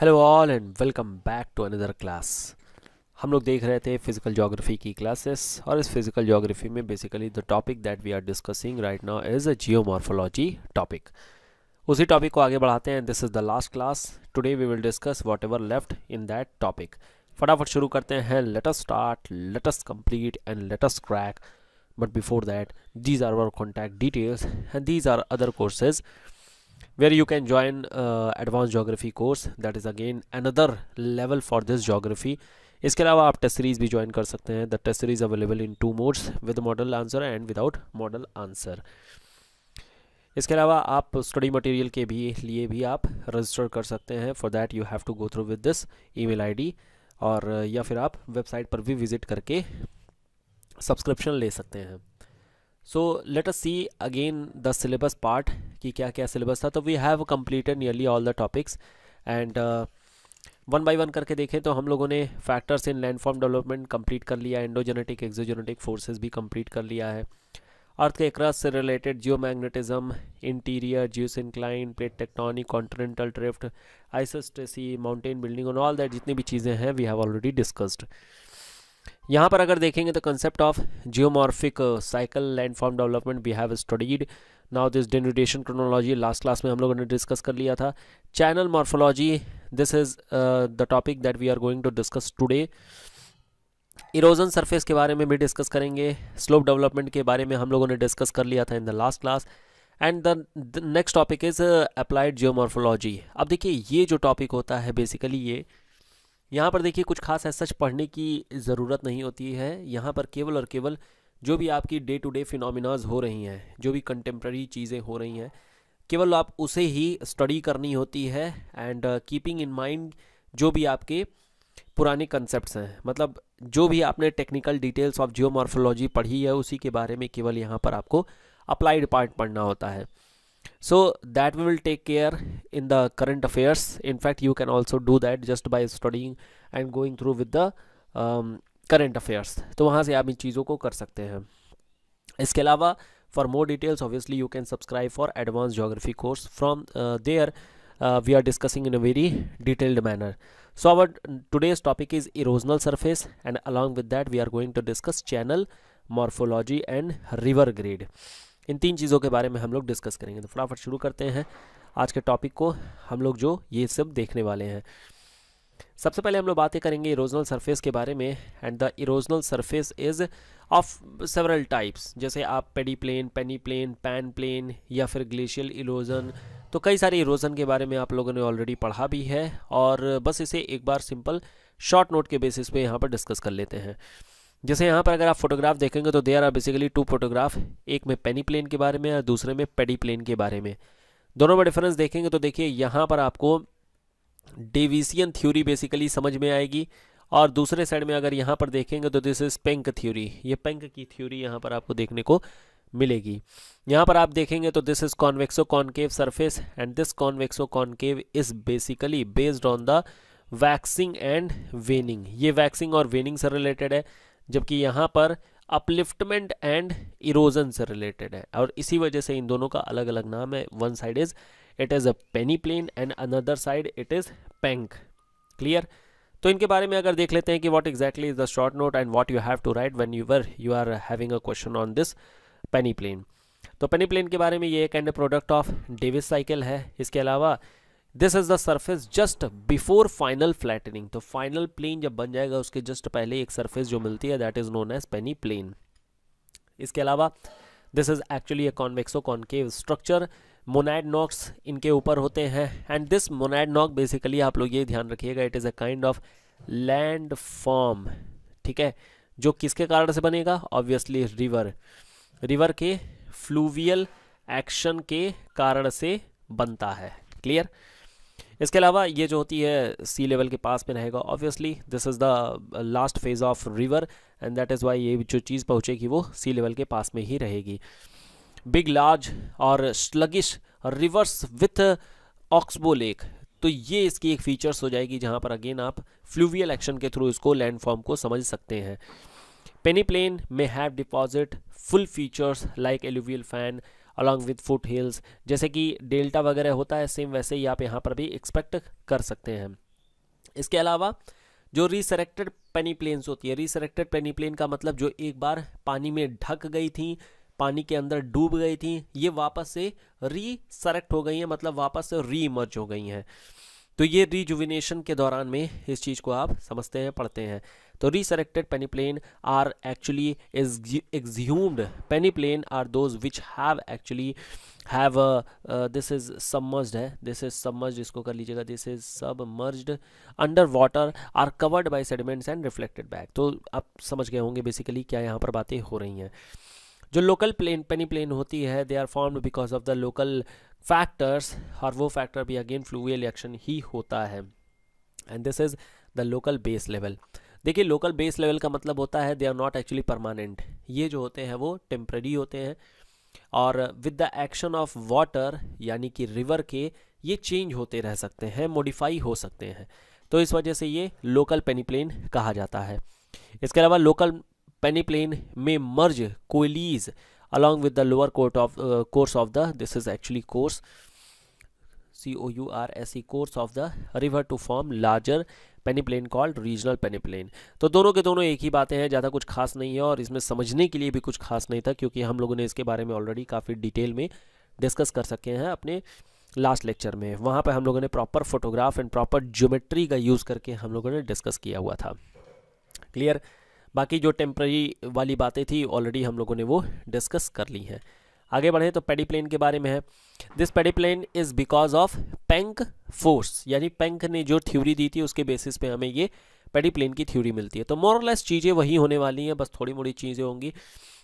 Hello all and welcome back to another class हम लोग देख रहे थे फिज़िकल जोग्राफ़ी की क्लासेस और इस फिज़िकल जोग्राफ़ी में basically the topic that we are discussing right now is a geomorphology topic उसी टॉपिक को आगे बढ़ाते हैं this is the last class today we will discuss whatever left in that topic फटाफट शुरू करते हैं let's start let's complete and let's crack but before that these are our contact details and these are other courses where you can join uh, advanced geography course that is again another level for this geography इसके अलावा आप test series भी join कर सकते हैं the test series available in two modes with model answer and without model answer इसके अलावा आप स्टडी मटेरियल के भी लिए भी आप रजिस्टर कर सकते हैं for that you have to go through with this email ID और या फिर आप वेबसाइट पर भी विज़िट करके सब्सक्रिप्शन ले सकते हैं so let us see again the syllabus part कि क्या क्या सिलेबस था तो we have completed nearly all the topics and one by one करके देखें तो हम लोगों ने factors in landform development complete कर लिया एंडोजेनेटिक एक्जोजेनेटिक फोर्सेस भी कंप्लीट कर लिया है अर्थ के क्रस से related geomagnetism interior geosyncline plate tectonic continental drift isostasy mountain building और ऑल दैट जितनी भी चीज़ें हैं वी हैव ऑलरेडी डिस्कस्ड यहाँ पर अगर देखेंगे तो concept of geomorphic cycle landform development we have studied now this denudation chronology last class में हम लोगों ने डिस्कस कर लिया था channel morphology this is the topic that we are going to discuss today erosion surface के बारे में भी डिस्कस करेंगे स्लोप डेवलपमेंट के बारे में हम लोगों ने डिस्कस कर लिया था in the last class and the next topic is applied geomorphology अब देखिए ये जो टॉपिक होता है बेसिकली ये uh, यहाँ पर देखिए कुछ खास है सच पढ़ने की ज़रूरत नहीं होती है यहाँ पर केवल और केवल जो भी आपकी डे टू डे फिनोमिनाज हो रही हैं जो भी कंटेम्प्रेरी चीज़ें हो रही हैं केवल आप उसे ही स्टडी करनी होती है एंड कीपिंग इन माइंड जो भी आपके पुराने कंसेप्ट हैं मतलब जो भी आपने टेक्निकल डिटेल्स ऑफ जियोमॉर्फोलॉजी पढ़ी है उसी के बारे में केवल यहाँ पर आपको अप्लाइड पार्ट पढ़ना होता है so that we will take care in the current affairs in fact you can also do that just by studying and going through with the um, current affairs to wahan se aap in cheezon ko kar sakte hain iske alawa for more details obviously you can subscribe for advanced geography course from uh, there uh, we are discussing in a very detailed manner so our today's topic is erosional surface and along with that we are going to discuss channel morphology and river grade इन तीन चीज़ों के बारे में हम लोग discuss करेंगे तो फटाफट शुरू करते हैं आज के टॉपिक को हम लोग जो ये सब देखने वाले हैं सबसे पहले हम लोग बातें करेंगे इरोजनल सरफेस के बारे में and the erosional surface is of several types जैसे आप pediplain peneplain panplain या फिर ग्लेशियल इरोजन तो कई सारे इरोजन के बारे में आप लोगों ने ऑलरेडी पढ़ा भी है और बस इसे एक बार सिंपल शॉर्ट नोट के बेसिस पे यहाँ पर डिस्कस कर लेते हैं जैसे यहाँ पर अगर आप फोटोग्राफ देखेंगे तो there are basically two photograph एक में पेनी प्लेन के बारे में और दूसरे में पेडी प्लेन के बारे में दोनों में डिफरेंस देखेंगे तो देखिए यहाँ पर आपको डेविसियन थ्योरी बेसिकली समझ में आएगी और दूसरे साइड में अगर यहाँ पर देखेंगे तो दिस इज़ पेंक थ्योरी ये पेंक की थ्योरी यहाँ पर आपको देखने को मिलेगी यहाँ पर आप देखेंगे तो this is convexo concave surface and this convexo concave is basically based on the waxing and waning ये वैक्सिंग और वेनिंग से रिलेटेड है जबकि यहाँ पर अपलिफ्टमेंट एंड इरोजन से रिलेटेड है और इसी वजह से इन दोनों का अलग अलग नाम है one side is it is a peneplain and another side it is Penck clear तो इनके बारे में अगर देख लेते हैं कि what exactly is the short note and what you have to write when you were you are having a question on this peneplain तो पेनी प्लेन के बारे में ये एक end product of Davis cycle है इसके अलावा this is the surface just before final flattening तो फाइनल प्लेन जब बन जाएगा उसके जस्ट पहले एक सर्फेस जो मिलती है that is known as peneplain इसके अलावा this is actually a convexo concave structure monadnocks इनके ऊपर होते हैं and this monadnock basically आप लोग ये ध्यान रखिएगा it is a kind of land form ठीक है जो किसके कारण से बनेगा ऑब्वियसली रिवर रिवर के फ्लूवियल एक्शन के कारण से बनता है क्लियर इसके अलावा ये जो होती है सी लेवल के पास में रहेगा obviously this is the last phase of river and that is why ये जो चीज़ पहुँचेगी वो सी लेवल के पास में ही रहेगी बिग लार्ज और sluggish rivers with oxbow lake तो ये इसकी एक फीचर्स हो जाएगी जहाँ पर अगेन आप फ्लूवियल एक्शन के थ्रू इसको लैंडफॉर्म को समझ सकते हैं पेनी प्लेन में have depositional features like alluvial fan along with foot hills जैसे कि डेल्टा वगैरह होता है सेम वैसे ही आप यहाँ पर भी एक्सपेक्ट कर सकते हैं इसके अलावा जो रिसरेक्टेड पेनी प्लेन्स होती है रिसरेक्टेड पेनी प्लेन का मतलब जो एक बार पानी में ढक गई थी पानी के अंदर डूब गई थी ये वापस से रीसरेक्ट हो गई हैं मतलब वापस से री इमर्ज हो गई हैं तो ये रिजुविनेशन के दौरान में इस चीज़ को आप समझते हैं पढ़ते हैं तो resurrected peneplain are actually exhumed peneplain are those which have actually have this is submerged है दिस इज सबमर्ज्ड इसको कर लीजिएगा this is submerged under water or covered by sediments and reflected back तो आप समझ गए होंगे basically क्या यहाँ पर बातें हो रही हैं जो लोकल प्लेन पेनी प्लेन होती है they are formed because of the local factors और वो फैक्टर भी अगेन फ्लूएल एक्शन ही होता है and this is the local base level देखिए लोकल बेस लेवल का मतलब होता है they are not actually permanent ये जो होते हैं वो टेम्प्रेरी होते हैं और with the action of water यानी कि रिवर के ये चेंज होते रह सकते हैं मॉडिफाई हो सकते हैं तो इस वजह से ये लोकल पेनीप्लेन कहा जाता है इसके अलावा लोकल पेनीप्लेन में merge coalesce along with the lower court of course of the this is actually course C O U R S E course of the river to form larger peneplain called regional peneplain तो दोनों के दोनों एक ही बातें हैं ज़्यादा कुछ खास नहीं है और इसमें समझने के लिए भी कुछ खास नहीं था क्योंकि हम लोगों ने इसके बारे में ऑलरेडी काफ़ी डिटेल में डिस्कस कर सके हैं अपने लास्ट लेक्चर में वहाँ पर हम लोगों ने proper photograph and proper geometry का यूज़ करके हम लोगों ने डिस्कस किया हुआ था क्लियर बाकी जो टेम्प्रेरी वाली बातें थी ऑलरेडी हम लोगों ने वो डिस्कस कर ली हैं आगे बढ़े तो पेडीप्लेन के बारे में है this pediplain is because of Penck force यानी पेंक ने जो थ्योरी दी थी उसके बेसिस पे हमें ये पेडीप्लेन की थ्योरी मिलती है तो मोरलेस चीज़ें वही होने वाली हैं बस थोड़ी मोड़ी चीज़ें होंगी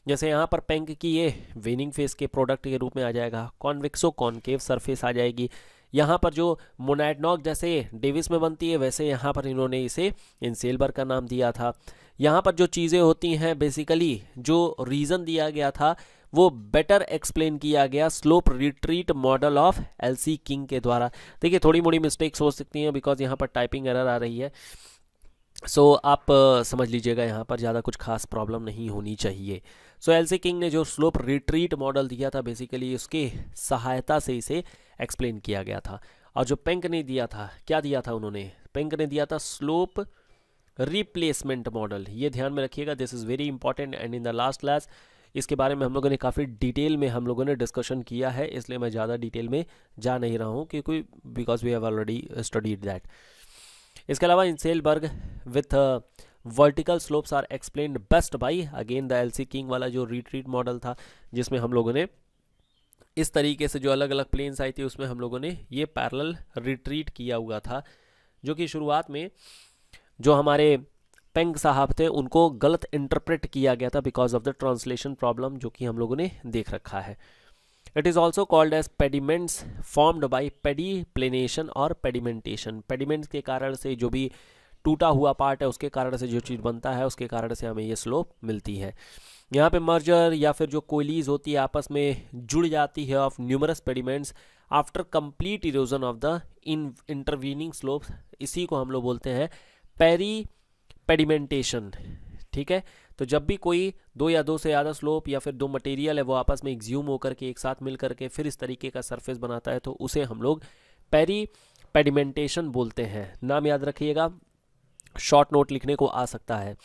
जैसे यहाँ पर पेंक की ये विनिंग फेस के प्रोडक्ट के रूप में आ जाएगा कॉन्विक्सो कॉन्केव सरफेस आ जाएगी यहाँ पर जो मोनाइडनॉक जैसे डेविस में बनती है वैसे यहाँ पर इन्होंने इसे इनसेलबर का नाम दिया था यहाँ पर जो चीज़ें होती हैं बेसिकली जो रीज़न दिया गया था वो बेटर एक्सप्लेन किया गया slope retreat model of L C King के द्वारा देखिए थोड़ी मोड़ी मिस्टेक्स हो सकती हैं बिकॉज यहाँ पर टाइपिंग एरर आ रही है सो so, आप uh, समझ लीजिएगा यहाँ पर ज़्यादा कुछ खास प्रॉब्लम नहीं होनी चाहिए सो एल सी किंग ने जो स्लोप रिट्रीट मॉडल दिया था बेसिकली उसके सहायता से इसे एक्सप्लेन किया गया था और जो पेंक ने दिया था क्या दिया था उन्होंने पेंक ने दिया था स्लोप रिप्लेसमेंट मॉडल ये ध्यान में रखिएगा this is very important and in the last class इसके बारे में हम लोगों ने काफ़ी डिटेल में हम लोगों ने डिस्कशन किया है इसलिए मैं ज़्यादा डिटेल में जा नहीं रहा हूँ क्योंकि because we have already studied that इसके अलावा inselberg with vertical slopes are explain best by again the L C King वाला जो रिट्रीट मॉडल था जिसमें हम लोगों ने इस तरीके से जो अलग अलग प्लेन्स आई थी उसमें हम लोगों ने ये पैरल रिट्रीट किया हुआ था जो कि शुरुआत में जो हमारे पेंग साहब थे उनको गलत इंटरप्रेट किया गया था because of the translation problem जो कि हम लोगों ने देख रखा है it is also called as pediments formed by pediplanation और पेडिमेंटेशन पेडिमेंट्स के कारण से जो भी टूटा हुआ पार्ट है उसके कारण से जो चीज़ बनता है उसके कारण से हमें ये स्लोप मिलती है यहाँ पे मर्जर या फिर जो कोयलीज होती है आपस में जुड़ जाती है of numerous pediments after complete erosion of the in intervening slopes इसी को हम लोग बोलते हैं पेरी पेडिमेंटेशन ठीक है तो जब भी कोई दो या दो से ज़्यादा स्लोप या फिर दो मटेरियल है वो आपस में एग्ज्यूम होकर के एक साथ मिल करके फिर इस तरीके का सरफेस बनाता है तो उसे हम लोग पेरी पेडिमेंटेशन बोलते हैं नाम याद रखिएगा शॉर्ट नोट लिखने को आ सकता है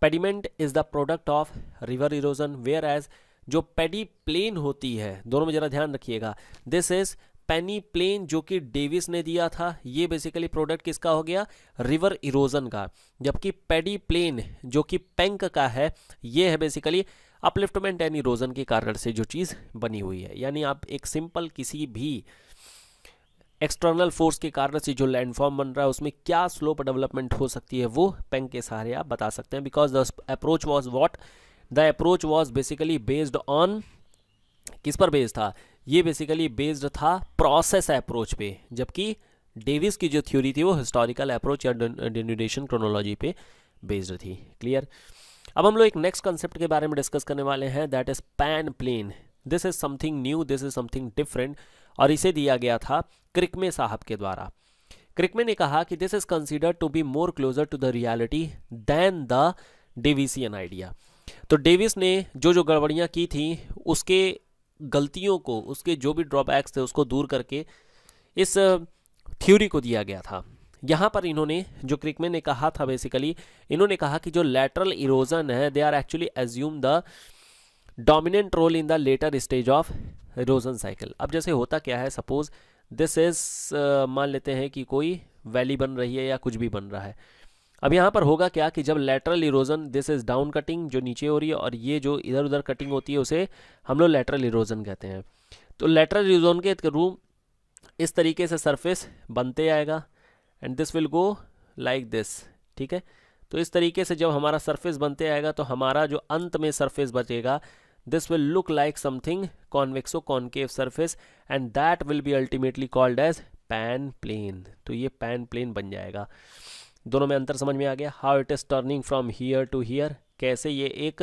pediment is the product of river erosion whereas जो पेडी प्लेन होती है दोनों में ज़रा ध्यान रखिएगा दिस इज पेनी प्लेन जो कि डेविस ने दिया था ये बेसिकली प्रोडक्ट किसका हो गया रिवर इरोजन का जबकि पेडी प्लेन जो कि पेंक का है ये है बेसिकली अपलिफ्टमेंट एंड इरोजन के कारण से जो चीज़ बनी हुई है यानी आप एक सिंपल किसी भी एक्सटर्नल फोर्स के कारण से जो लैंडफॉर्म बन रहा है उसमें क्या स्लोप डेवलपमेंट हो सकती है वो पेंक के सहारे आप बता सकते हैं because the approach was what the approach was basically based on किस पर बेस्ड था ये बेसिकली बेस्ड था प्रोसेस अप्रोच पे जबकि डेविस की जो थ्योरी थी वो हिस्टोरिकल अप्रोच या डिनेशन क्रोनोलॉजी पे बेस्ड थी क्लियर अब हम लोग एक नेक्स्ट कंसेप्ट के बारे में डिस्कस करने वाले हैं that is panplain this is something new this is something different और इसे दिया गया था क्रिकमे साहब के द्वारा क्रिकमे ने कहा कि this is considered to be more closer to the reality than the Davisian idea तो डेविस ने जो जो गड़बड़ियाँ की थी उसके गलतियों को उसके जो भी ड्रॉबैक्स थे उसको दूर करके इस थ्योरी को दिया गया था यहाँ पर इन्होंने जो क्रिकमेन ने कहा था बेसिकली इन्होंने कहा कि जो लेटरल इरोजन है they are actually assume the dominant role in the later stage of erosion cycle अब जैसे होता क्या है सपोज दिस इज मान लेते हैं कि कोई वैली बन रही है या कुछ भी बन रहा है अब यहाँ पर होगा क्या कि जब lateral erosion this is down cutting जो नीचे हो रही है और ये जो इधर उधर कटिंग होती है उसे हम लोग लेटरल इरोजन कहते हैं तो लेटरल इरोजन के रूम इस तरीके से सरफेस बनते आएगा and this will go like this ठीक है तो इस तरीके से जब हमारा सरफेस बनते आएगा तो हमारा जो अंत में सरफेस बचेगा this will look like something convexo concave surface and that will be ultimately called as panplain तो ये पैन प्लेन बन जाएगा दोनों में अंतर समझ में आ गया how it is turning from here to here कैसे ये एक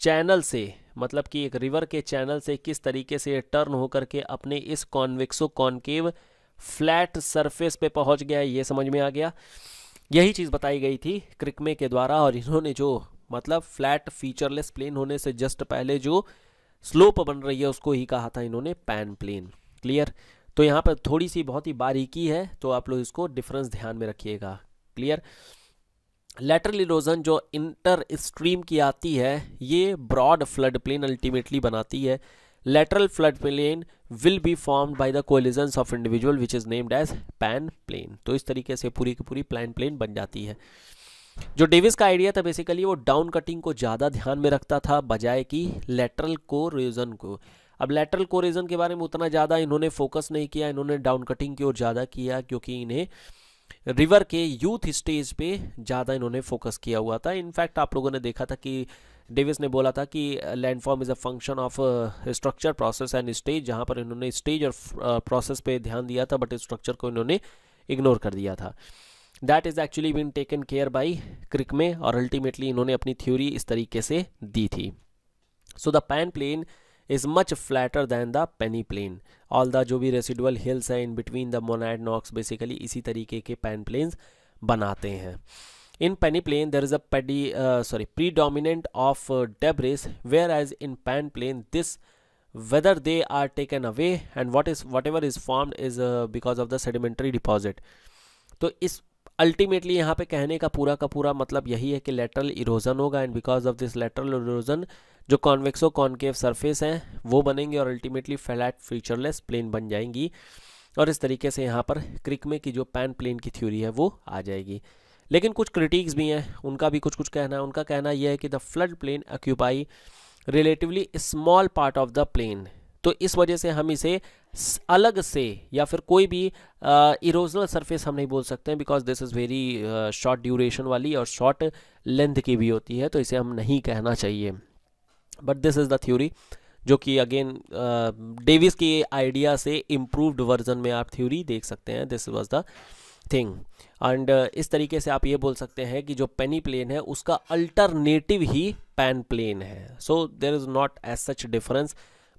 चैनल से मतलब कि एक रिवर के चैनल से किस तरीके से ये टर्न होकर के अपने इस कॉन्विक्सो कॉन्केव फ्लैट सरफेस पे पहुंच गया ये समझ में आ गया यही चीज़ बताई गई थी क्रिकमे के द्वारा और इन्होंने जो मतलब फ्लैट फीचरलेस प्लेन होने से जस्ट पहले जो स्लोप बन रही है उसको ही कहा था इन्होंने पैन प्लेन क्लियर तो यहाँ पर थोड़ी सी बहुत ही बारीकी है तो आप लोग इसको डिफरेंस ध्यान में रखिएगा क्लियर लेटरल इरोजन जो इंटर स्ट्रीम की आती है ये ब्रॉड फ्लड प्लेन अल्टीमेटली बनाती है lateral flood plain will be formed by the collisions of individual which is named as panplain तो इस तरीके से पूरी की पूरी प्लान प्लेन बन जाती है जो डेविस का आइडिया था बेसिकली वो डाउन कटिंग को ज़्यादा ध्यान में रखता था बजाय कि लेटरल को रीजन को अब लेटरल को रीजन के बारे में उतना ज़्यादा इन्होंने फोकस नहीं किया इन्होंने डाउन कटिंग की ओर ज़्यादा किया क्योंकि इन्हें रिवर के यूथ स्टेज पे ज़्यादा इन्होंने फोकस किया हुआ था इनफैक्ट आप लोगों ने देखा था कि डेविस ने बोला था कि landform is a function of structure process and stage जहाँ पर इन्होंने स्टेज और प्रोसेस uh, पे ध्यान दिया था बट स्ट्रक्चर को इन्होंने इग्नोर कर दिया था that is actually been taken care by Crickmay और अल्टीमेटली इन्होंने अपनी थ्योरी इस तरीके से दी थी so the panplain is much flatter than the peneplain all the जो भी रेसिडुअल हिल्स हैं in between the monadnocks basically इसी तरीके के पेन प्लेन्स बनाते हैं in peneplain there is a pedi sorry predominant of debris whereas in panplain this weather they are taken away and what is whatever is form is because of the sedimentary deposit तो इस ultimately यहाँ पे कहने का पूरा का पूरा मतलब यही है कि लेटरल इरोजन होगा and because of this lateral erosion जो कॉन्वेक्सो कॉन्केव सरफेस हैं वो बनेंगे और अल्टीमेटली फ्लैट फीचरलेस प्लेन बन जाएंगी और इस तरीके से यहाँ पर क्रिक में की जो पैन प्लेन की थ्योरी है वो आ जाएगी लेकिन कुछ क्रिटिक्स भी हैं उनका भी कुछ कुछ कहना है उनका कहना यह है कि the flood plain occupy relatively small part of the plain तो इस वजह से हम इसे अलग से या फिर कोई भी इरोजनल सरफेस हम नहीं बोल सकते हैं because this is very short duration वाली और शॉर्ट लेंथ की भी होती है तो इसे हम नहीं कहना चाहिए but this is the theory जो कि अगेन डेविस की आइडिया से इम्प्रूव्ड वर्जन में आप थ्योरी देख सकते हैं this was the thing and इस तरीके से आप ये बोल सकते हैं कि जो पेनी प्लेन है उसका अल्टरनेटिव ही पैन प्लेन है so there is not as such difference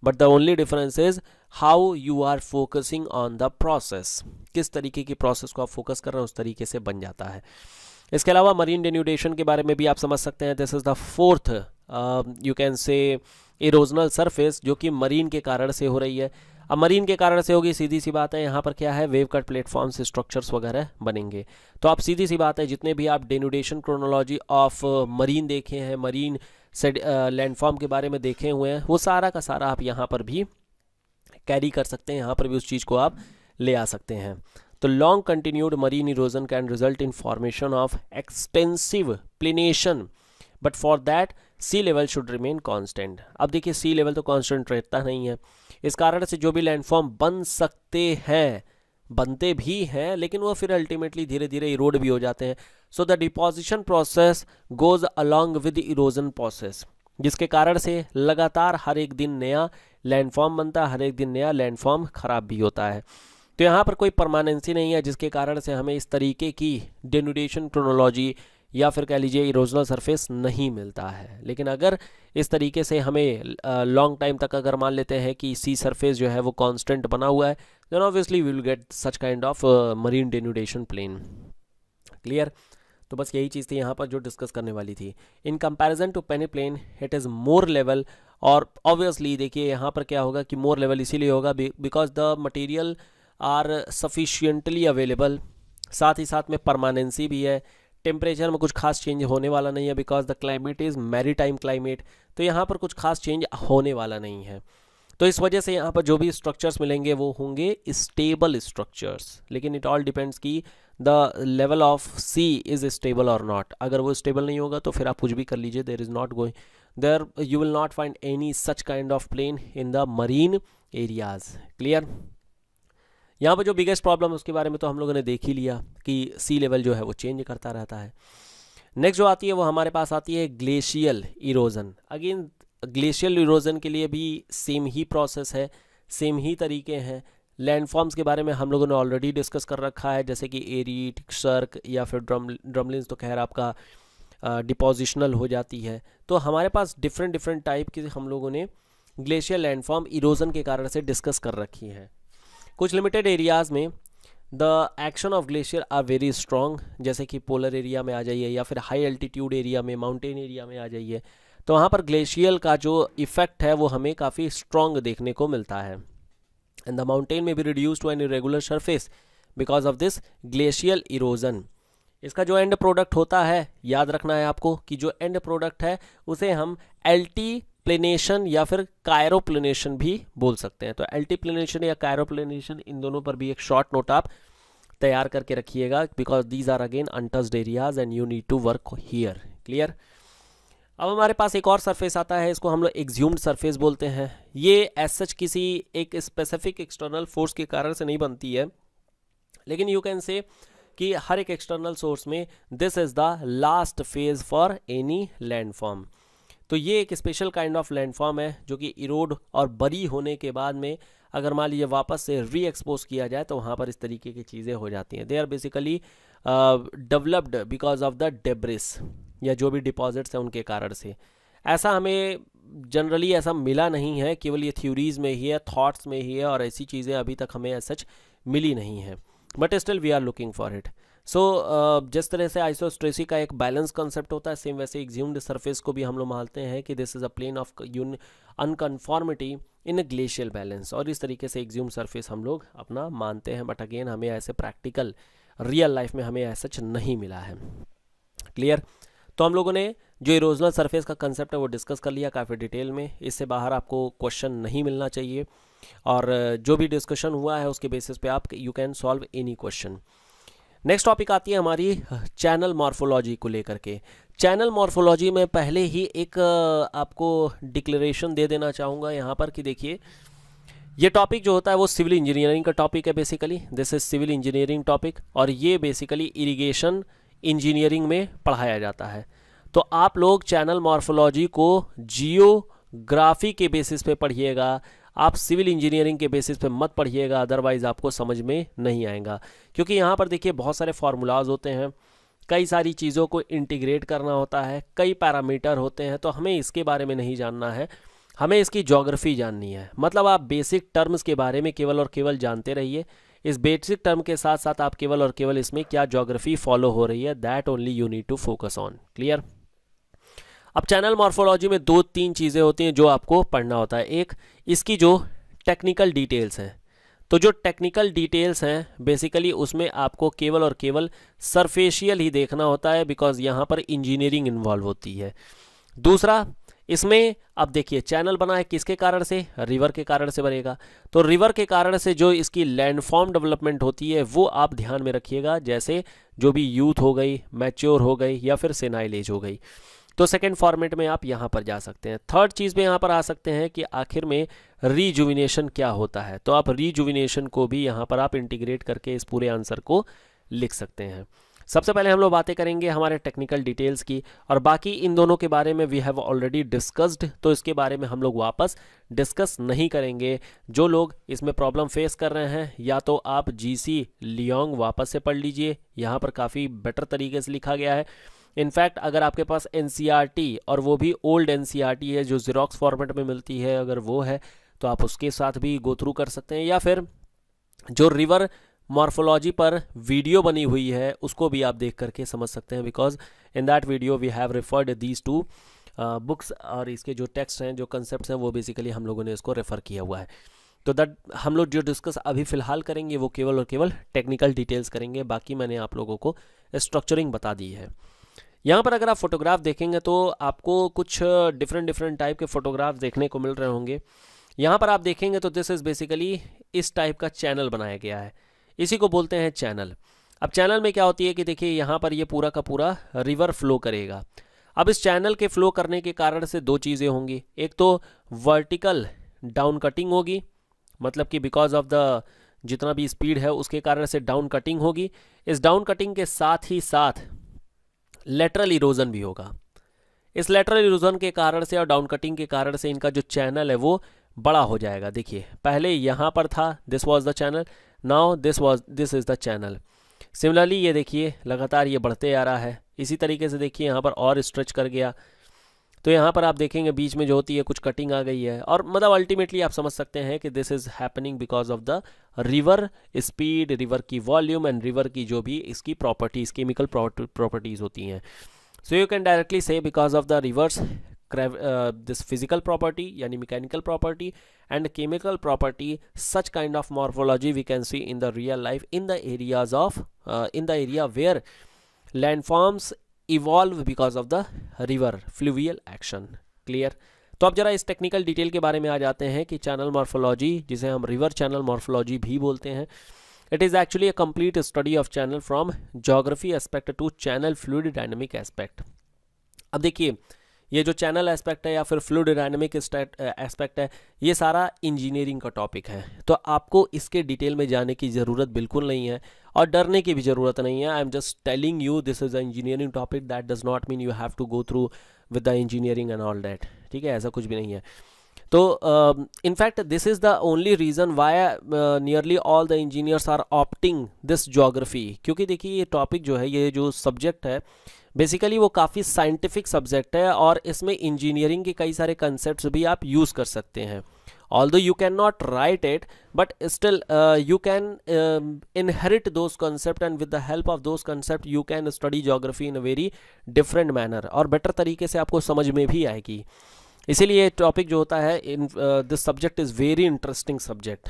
but the only difference is how you are focusing on the process किस तरीके की प्रोसेस को आप फोकस कर रहे हैं उस तरीके से बन जाता है इसके अलावा मरीन डेन्यूडेशन के बारे में भी आप समझ सकते हैं this is the fourth you can say erosional surface जो कि मरीन के कारण से हो रही है अब मरीन के कारण से होगी सीधी सी बात है यहाँ पर क्या है वेव कट प्लेटफॉर्म्स स्ट्रक्चर्स वगैरह बनेंगे तो आप सीधी सी बात है जितने भी आप डेनुडेशन क्रोनोलॉजी ऑफ मरीन देखे हैं मरीन लैंडफॉर्म के बारे में देखे हुए हैं वो सारा का सारा आप यहाँ पर भी कैरी कर सकते हैं यहाँ पर भी उस चीज़ को आप ले आ सकते हैं तो long continued marine erosion can result in formation of extensive planation but for that sea level should remain constant अब देखिए सी लेवल तो कांस्टेंट रहता नहीं है इस कारण से जो भी लैंडफॉर्म बन सकते हैं बनते भी हैं लेकिन वो फिर अल्टीमेटली धीरे धीरे इरोड भी हो जाते हैं so the deposition process goes along with erosion process जिसके कारण से लगातार हर एक दिन नया लैंडफॉर्म बनता है हर एक दिन नया लैंडफॉर्म ख़राब भी होता है तो यहाँ पर कोई परमानेंसी नहीं है जिसके कारण से हमें इस तरीके की डेनुडेशन क्रोनोलॉजी या फिर कह लीजिए इरोजनल सरफेस नहीं मिलता है लेकिन अगर इस तरीके से हमें लॉन्ग टाइम तक अगर मान लेते हैं कि सी सरफेस जो है वो कांस्टेंट बना हुआ है then obviously we will get such kind of uh, marine denudation plain clear तो बस यही चीज़ थी यहाँ पर जो डिस्कस करने वाली थी in comparison to peneplain it is more level और ऑब्वियसली देखिए यहाँ पर क्या होगा कि मोर लेवल इसीलिए होगा because the material are sufficiently available साथ ही साथ में परमानेंसी भी है टेम्परेचर में कुछ खास चेंज होने वाला नहीं है because the climate is maritime climate तो यहाँ पर कुछ खास चेंज होने वाला नहीं है तो इस वजह से यहाँ पर जो भी स्ट्रक्चर्स मिलेंगे वो होंगे स्टेबल स्ट्रक्चर्स लेकिन इट ऑल डिपेंड्स कि the level of sea is stable और नॉट अगर वो स्टेबल नहीं होगा तो फिर आप कुछ भी कर लीजिए there is not going there you will not find any such kind of plain in the marine areas clear यहाँ पर जो बिगेस्ट प्रॉब्लम है उसके बारे में तो हम लोगों ने देख ही लिया कि सी लेवल जो है वो चेंज करता रहता है नेक्स्ट जो आती है वो हमारे पास आती है glacial erosion again glacial erosion के लिए भी सेम ही प्रोसेस है सेम ही तरीके हैं लैंडफॉर्म्स के बारे में हम लोगों ने ऑलरेडी डिस्कस कर रखा है जैसे कि एरीट सर्क या फिर ड्रम ड्रमलिन्स तो खैर आपका डिपोजिशनल हो जाती है तो हमारे पास डिफरेंट डिफरेंट टाइप की हम लोगों ने ग्लेशियर लैंडफॉर्म इरोजन के कारण से डिस्कस कर रखी है कुछ लिमिटेड एरियाज़ में the action of glacier are very strong जैसे कि पोलर एरिया में आ जाइए या फिर हाई एल्टीट्यूड एरिया में माउंटेन एरिया में आ जाइए तो वहाँ पर ग्लेशियल का जो इफेक्ट है वो हमें काफ़ी स्ट्रॉन्ग देखने को मिलता है एंड द माउंटेन में भी reduce to an irregular surface because of this glacial erosion इसका जो एंड प्रोडक्ट होता है याद रखना है आपको कि जो एंड प्रोडक्ट है उसे हम एल्टी प्लेनेशन या फिर कायरोप्लेनेशन भी बोल सकते हैं तो एल्टीप्लेनेशन या कायरोप्लेनेशन इन दोनों पर भी एक शॉर्ट नोट आप तैयार करके रखिएगा because these are again untouched areas and you need to work here clear अब हमारे पास एक और सरफेस आता है इसको हम लोग एग्ज्यूम्ड सरफेस बोलते हैं ये एज सच किसी एक स्पेसिफिक एक्सटर्नल फोर्स के कारण से नहीं बनती है लेकिन यू कैन से कि हर एक एक्सटर्नल सोर्स में this is the last phase for any landform तो ये एक स्पेशल काइंड ऑफ लैंडफॉर्म है जो कि इरोड और बरी होने के बाद में अगर मान लीजिए वापस से री एक्सपोज किया जाए तो वहाँ पर इस तरीके की चीज़ें हो जाती हैं they are basically developed because of the debris या जो भी डिपॉजिट्स हैं उनके कारण से ऐसा हमें जनरली ऐसा मिला नहीं है केवल ये थ्योरीज़ में ही है थॉट्स में ही है और ऐसी चीज़ें अभी तक हमें सच मिली नहीं है but still we are looking for it so जिस तरह से आइसोस्ट्रेसी का एक बैलेंस कॉन्सेप्ट होता है सेम वैसे एग्ज्यूम्ड सरफेस को भी हम लोग मानते हैं कि this is a plain of un unconformity in glacial balance और इस तरीके से एग्ज्यूम सरफेस हम लोग अपना मानते हैं बट अगेन हमें ऐसे प्रैक्टिकल रियल लाइफ में हमें ऐसा नहीं मिला है क्लियर तो हम लोगों ने जो इरोजनल सरफेस का कंसेप्ट है वो डिस्कस कर लिया काफ़ी डिटेल में इससे बाहर आपको क्वेश्चन नहीं मिलना चाहिए और जो भी डिस्कशन हुआ है उसके बेसिस पे आप you can solve any question next topic आती है हमारी चैनल मॉर्फोलॉजी को लेकर के चैनल मॉर्फोलॉजी में पहले ही एक आपको डिक्लेरेशन दे देना चाहूँगा यहाँ पर कि देखिए ये टॉपिक जो होता है वो सिविल इंजीनियरिंग का टॉपिक है basically this is civil engineering topic और ये बेसिकली इरिगेशन इंजीनियरिंग में पढ़ाया जाता है तो आप लोग चैनल मॉर्फोलॉजी को जियोग्राफी के बेसिस पे पढ़िएगा आप सिविल इंजीनियरिंग के बेसिस पे मत पढ़िएगा अदरवाइज़ आपको समझ में नहीं आएगा क्योंकि यहाँ पर देखिए बहुत सारे फार्मूलाज होते हैं कई सारी चीज़ों को इंटीग्रेट करना होता है कई पैरामीटर होते हैं तो हमें इसके बारे में नहीं जानना है हमें इसकी जोग्राफ़ी जाननी है मतलब आप बेसिक टर्म्स के बारे में केवल और केवल जानते रहिए इस बेसिक टर्म के साथ साथ आप केवल और केवल इसमें क्या जोग्राफी फॉलो हो रही है that only you need to focus on clear अब चैनल मॉर्फोलॉजी में दो तीन चीज़ें होती हैं जो आपको पढ़ना होता है एक इसकी जो टेक्निकल डिटेल्स हैं तो जो टेक्निकल डिटेल्स हैं बेसिकली उसमें आपको केवल और केवल सरफेशियल ही देखना होता है बिकॉज यहाँ पर इंजीनियरिंग इन्वॉल्व होती है दूसरा इसमें अब देखिए चैनल बना है किसके कारण से रिवर के कारण से बनेगा तो रिवर के कारण से जो इसकी लैंडफॉर्म डेवलपमेंट होती है वो आप ध्यान में रखिएगा जैसे जो भी यूथ हो गई मैच्योर हो गई या फिर सेनाइल एज हो गई तो सेकेंड फॉर्मेट में आप यहाँ पर जा सकते हैं थर्ड चीज़ में यहाँ पर आ सकते हैं कि आखिर में रीजुविनेशन क्या होता है तो आप रीजुविनेशन को भी यहाँ पर आप इंटीग्रेट करके इस पूरे आंसर को लिख सकते हैं सबसे पहले हम लोग बातें करेंगे हमारे टेक्निकल डिटेल्स की और बाकी इन दोनों के बारे में वी हैव ऑलरेडी डिस्कस्ड तो इसके बारे में हम लोग वापस डिस्कस नहीं करेंगे जो लोग इसमें प्रॉब्लम फेस कर रहे हैं या तो आप जी सी लियोंग वापस से पढ़ लीजिए यहाँ पर काफ़ी बेटर तरीके से लिखा गया है इनफैक्ट अगर आपके पास एन e और वो भी ओल्ड एन e है जो जीरोक्स फॉर्मेट में मिलती है अगर वो है तो आप उसके साथ भी गो थ्रू कर सकते हैं या फिर जो रिवर मॉर्फोलॉजी पर वीडियो बनी हुई है उसको भी आप देख करके समझ सकते हैं because in that video we have referred these two books और इसके जो टेक्स्ट हैं जो कंसेप्ट हैं वो बेसिकली हम लोगों ने इसको रेफ़र किया हुआ है तो दैट हम लोग जो डिस्कस अभी फ़िलहाल करेंगे वो केवल और केवल टेक्निकल डिटेल्स करेंगे बाकी मैंने आप लोगों को स्ट्रक्चरिंग बता दी है यहाँ पर अगर आप फोटोग्राफ देखेंगे तो आपको कुछ डिफरेंट डिफरेंट टाइप के फ़ोटोग्राफ देखने को मिल रहे होंगे यहाँ पर आप देखेंगे तो दिस इज़ बेसिकली इस टाइप का चैनल बनाया गया है इसी को बोलते हैं चैनल अब चैनल में क्या होती है कि देखिए यहाँ पर ये पूरा का पूरा रिवर फ्लो करेगा अब इस चैनल के फ्लो करने के कारण से दो चीज़ें होंगी एक तो वर्टिकल डाउन कटिंग होगी मतलब कि बिकॉज ऑफ द जितना भी स्पीड है उसके कारण से डाउन कटिंग होगी इस डाउन कटिंग के साथ ही साथ लेटरल इरोजन भी होगा इस लेटरल इरोजन के कारण से और डाउन कटिंग के कारण से इनका जो चैनल है वो बड़ा हो जाएगा देखिए पहले यहाँ पर था this was the channel now this was this is the channel similarly ये देखिए लगातार ये बढ़ते आ रहा है इसी तरीके से देखिए यहाँ पर और स्ट्रेच कर गया तो यहाँ पर आप देखेंगे बीच में जो होती है कुछ कटिंग आ गई है और मतलब अल्टीमेटली आप समझ सकते हैं कि this is happening because of the river speed river की वॉल्यूम एंड रिवर की जो भी इसकी प्रॉपर्टीज़ केमिकल प्रॉपर्टीज़ होती हैं सो यू कैन डायरेक्टली से because of the rivers this physical property यानी mechanical property and chemical property such kind of morphology we can see in the real life in the areas of in the area where landforms evolve because of the river fluvial action clear तो अब जरा इस technical detail के बारे में आ जाते हैं कि चैनल मॉर्फोलॉजी जिसे हम रिवर चैनल मॉर्फोलॉजी भी बोलते हैं it is actually a complete study of channel from geography aspect to channel fluid dynamic aspect अब देखिए ये जो चैनल एस्पेक्ट है या फिर फ्लूड डायनेमिक एस्पेक्ट है ये सारा इंजीनियरिंग का टॉपिक है तो आपको इसके डिटेल में जाने की ज़रूरत बिल्कुल नहीं है और डरने की भी ज़रूरत नहीं है I am just telling you this is a engineering topic that does not mean you have to go through with the engineering and all that ठीक है ऐसा कुछ भी नहीं है तो in fact this is the only reason why nearly all the engineers are opting this geography क्योंकि देखिए ये टॉपिक जो है ये जो सब्जेक्ट है बेसिकली वो काफ़ी साइंटिफिक सब्जेक्ट है और इसमें इंजीनियरिंग के कई सारे कंसेप्ट भी आप यूज़ कर सकते हैं although you can not write it but still you can inherit those concept and with the help of those concept you can study geography in a very different manner और better तरीके से आपको समझ में भी आएगी इसीलिए topic जो होता है in this subject is very interesting subject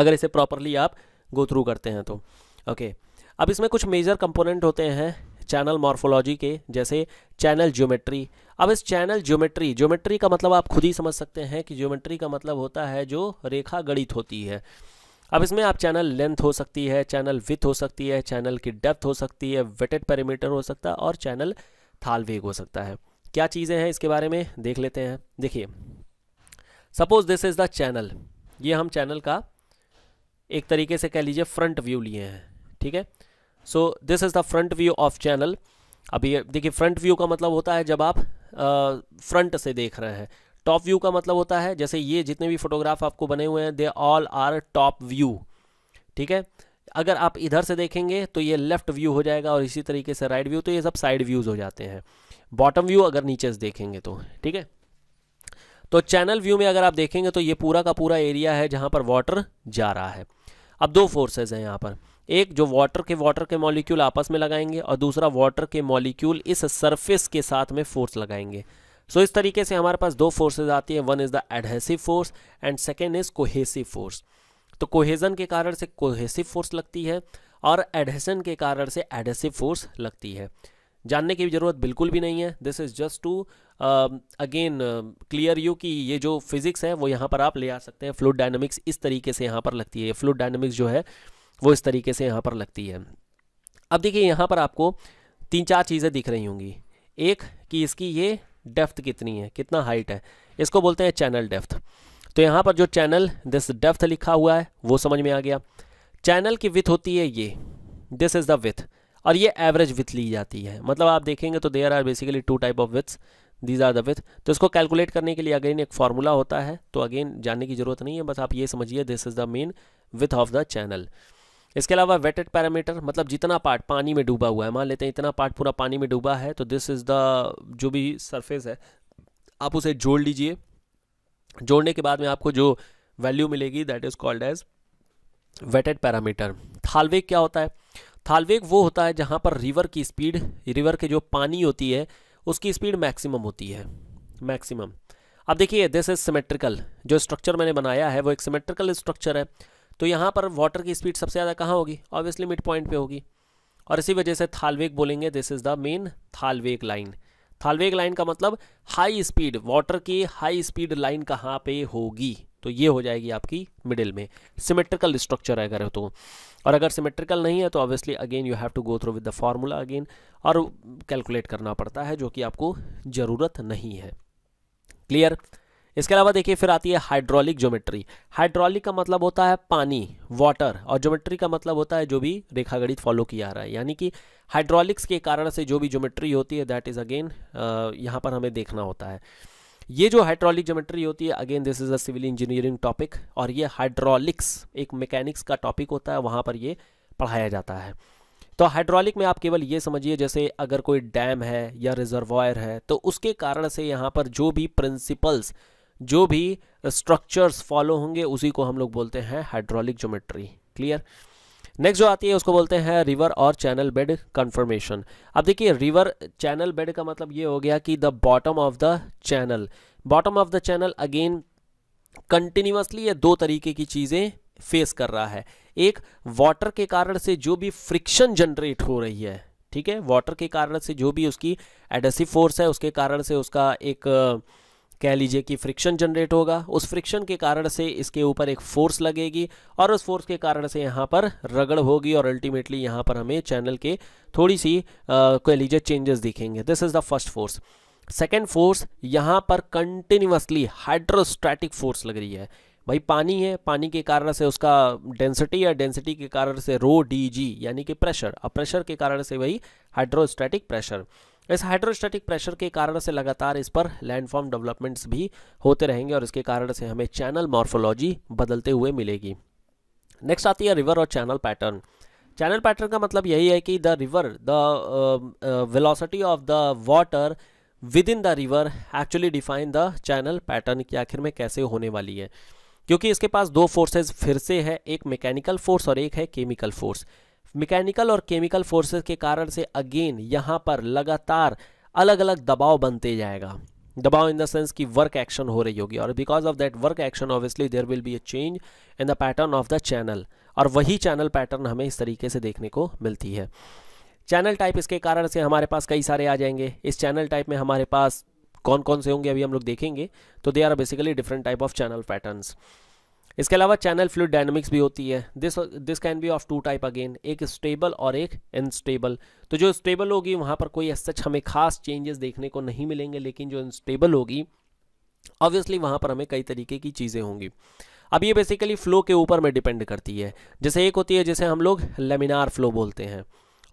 अगर इसे प्रॉपरली आप गो थ्रू करते हैं तो ओके okay. अब इसमें कुछ मेजर कंपोनेंट होते हैं चैनल मॉर्फोलॉजी के जैसे चैनल ज्योमेट्री अब इस चैनल ज्योमेट्री ज्योमेट्री का मतलब आप खुद ही समझ सकते हैं कि ज्योमेट्री का मतलब होता है जो रेखा गणित होती है अब इसमें आप चैनल लेंथ हो सकती है चैनल विथ हो सकती है चैनल की डेप्थ हो सकती है वेटेड पैरामीटर हो सकता है और चैनल थाल वेग हो सकता है क्या चीज़ें हैं इसके बारे में देख लेते हैं देखिए suppose this is the channel ये हम चैनल का एक तरीके से कह लीजिए फ्रंट व्यू लिए हैं ठीक है so this is the front view of channel अभी देखिए फ्रंट व्यू का मतलब होता है जब आप फ्रंट से देख रहे हैं टॉप व्यू का मतलब होता है जैसे ये जितने भी फोटोग्राफ आपको बने हुए हैं they all are top view ठीक है अगर आप इधर से देखेंगे तो ये लेफ्ट व्यू हो जाएगा और इसी तरीके से राइट व्यू तो ये सब साइड व्यूज़ हो जाते हैं बॉटम व्यू अगर नीचे से देखेंगे तो ठीक है तो चैनल व्यू में अगर आप देखेंगे तो ये पूरा का पूरा एरिया है जहाँ पर वाटर जा रहा है अब दो फोर्सेज हैं यहाँ पर एक जो वाटर के वाटर के मॉलिक्यूल आपस में लगाएंगे और दूसरा वाटर के मॉलिक्यूल इस सरफेस के साथ में फोर्स लगाएंगे सो so, इस तरीके से हमारे पास दो फोर्सेज आती है one is the adhesive force and second is cohesive force तो कोहेजन के कारण से कोहेसिव फोर्स लगती है और एडहेसन के कारण से एडहेसिव फोर्स लगती है जानने की ज़रूरत बिल्कुल भी नहीं है this is just to again clear you कि ये जो फिज़िक्स है वो यहाँ पर आप ले आ सकते हैं फ्लूड डायनमिक्स इस तरीके से यहाँ पर लगती है फ्लूड डायनमिक्स जो है वो इस तरीके से यहाँ पर लगती है अब देखिए यहाँ पर आपको तीन चार चीज़ें दिख रही होंगी एक कि इसकी ये डेफ्थ कितनी है कितना हाइट है इसको बोलते हैं चैनल डेफ्थ तो यहाँ पर जो चैनल दिस डेफ्थ लिखा हुआ है वो समझ में आ गया चैनल की विथ होती है ये दिस इज़ द विथ और ये एवरेज विथ ली जाती है मतलब आप देखेंगे तो there are basically two type of widths these are the width तो इसको कैलकुलेट करने के लिए अगेन एक फार्मूला होता है तो अगेन जानने की जरूरत नहीं है बस आप ये समझिए this is the main width of the channel इसके अलावा वेटेड पैरामीटर मतलब जितना पार्ट पानी में डूबा हुआ है मान लेते हैं इतना पार्ट पूरा पानी में डूबा है तो दिस इज़ द जो भी सरफेस है आप उसे जोड़ लीजिए जोड़ने के बाद में आपको जो वैल्यू मिलेगी that is called as weighted parameter thalweg क्या होता है थालवेग वो होता है जहाँ पर रिवर की स्पीड रिवर के जो पानी होती है उसकी स्पीड मैक्सिमम होती है मैक्सिमम अब देखिए दिस इज सिमेट्रिकल जो स्ट्रक्चर मैंने बनाया है वो एक सिमेट्रिकल स्ट्रक्चर है तो यहाँ पर वाटर की स्पीड सबसे ज़्यादा कहाँ होगी ऑब्वियसली मिड पॉइंट पे होगी और इसी वजह से थालवेग बोलेंगे this is the main thalweg line thalweg line का मतलब हाई स्पीड वाटर की हाई स्पीड लाइन कहाँ पे होगी तो ये हो जाएगी आपकी मिडिल में सिमेट्रिकल स्ट्रक्चर है अगर तो और अगर सिमेट्रिकल नहीं है तो obviously again you have to go through with the formula again और कैलकुलेट करना पड़ता है जो कि आपको ज़रूरत नहीं है क्लियर इसके अलावा देखिए फिर आती है हाइड्रोलिक ज्योमेट्री हाइड्रोलिक का मतलब होता है पानी वाटर और ज्योमेट्री का मतलब होता है जो भी रेखागणित फॉलो किया रहा है यानी कि हाइड्रोलिक्स के कारण से जो भी ज्योमेट्री होती है दैट इज़ अगेन यहाँ पर हमें देखना होता है ये जो हाइड्रोलिक ज्योमेट्री होती है again this is a civil engineering topic और ये हाइड्रोलिक्स एक मैकेनिक्स का टॉपिक होता है वहाँ पर ये पढ़ाया जाता है तो हाइड्रोलिक में आप केवल ये समझिए जैसे अगर कोई डैम है या रिजर्वायर है तो उसके कारण से यहाँ पर जो भी प्रिंसिपल्स जो भी स्ट्रक्चर्स फॉलो होंगे उसी को हम लोग बोलते हैं हाइड्रोलिक ज्योमेट्री क्लियर नेक्स्ट जो आती है उसको बोलते हैं रिवर और चैनल बेड कंफर्मेशन अब देखिए रिवर चैनल बेड का मतलब ये हो गया कि the bottom of the channel bottom of the channel again continuously ये दो तरीके की चीज़ें फेस कर रहा है एक वाटर के कारण से जो भी फ्रिक्शन जनरेट हो रही है ठीक है वाटर के कारण से जो भी उसकी एडेसिव फोर्स है उसके कारण से उसका एक uh, कह लीजिए कि फ्रिक्शन जनरेट होगा उस फ्रिक्शन के कारण से इसके ऊपर एक फोर्स लगेगी और उस फोर्स के कारण से यहाँ पर रगड़ होगी और अल्टीमेटली यहाँ पर हमें चैनल के थोड़ी सी कह लीजिए चेंजेस दिखेंगे this is the first force second force यहाँ पर कंटिन्यूसली हाइड्रोस्टैटिक फोर्स लग रही है भाई पानी है पानी के कारण से उसका डेंसिटी या डेंसिटी के कारण से रो डी जी यानी कि प्रेशर और प्रेशर के कारण से वही हाइड्रोस्टैटिक प्रेशर इस हाइड्रोस्टैटिक प्रेशर के कारण से लगातार इस पर लैंडफॉर्म डेवलपमेंट्स भी होते रहेंगे और इसके कारण से हमें चैनल मॉर्फोलॉजी बदलते हुए मिलेगी नेक्स्ट आती है रिवर और चैनल पैटर्न चैनल पैटर्न का मतलब यही है कि the river the velocity of the water within the river actually define the channel pattern कि आखिर में कैसे होने वाली है क्योंकि इसके पास दो फोर्सेज फिर से है एक मैकेनिकल फोर्स और एक है केमिकल फोर्स मैकेनिकल और केमिकल फोर्सेस के कारण से अगेन यहाँ पर लगातार अलग अलग दबाव बनते जाएगा दबाव इन द सेंस कि वर्क एक्शन हो रही होगी और because of that work action obviously there will be a change in the pattern of the channel और वही चैनल पैटर्न हमें इस तरीके से देखने को मिलती है चैनल टाइप इसके कारण से हमारे पास कई सारे आ जाएंगे इस चैनल टाइप में हमारे पास कौन कौन से होंगे अभी हम लोग देखेंगे तो they are basically different type of channel patterns इसके अलावा चैनल फ्लूड डायनमिक्स भी होती है this this can be of two type again एक स्टेबल और एक अनस्टेबल तो जो स्टेबल होगी वहाँ पर कोई सच हमें खास चेंजेस देखने को नहीं मिलेंगे लेकिन जो अनस्टेबल होगी ऑब्वियसली वहाँ पर हमें कई तरीके की चीज़ें होंगी अब ये बेसिकली फ्लो के ऊपर में डिपेंड करती है जैसे एक होती है जिसे हम लोग लेमिनार फ्लो बोलते हैं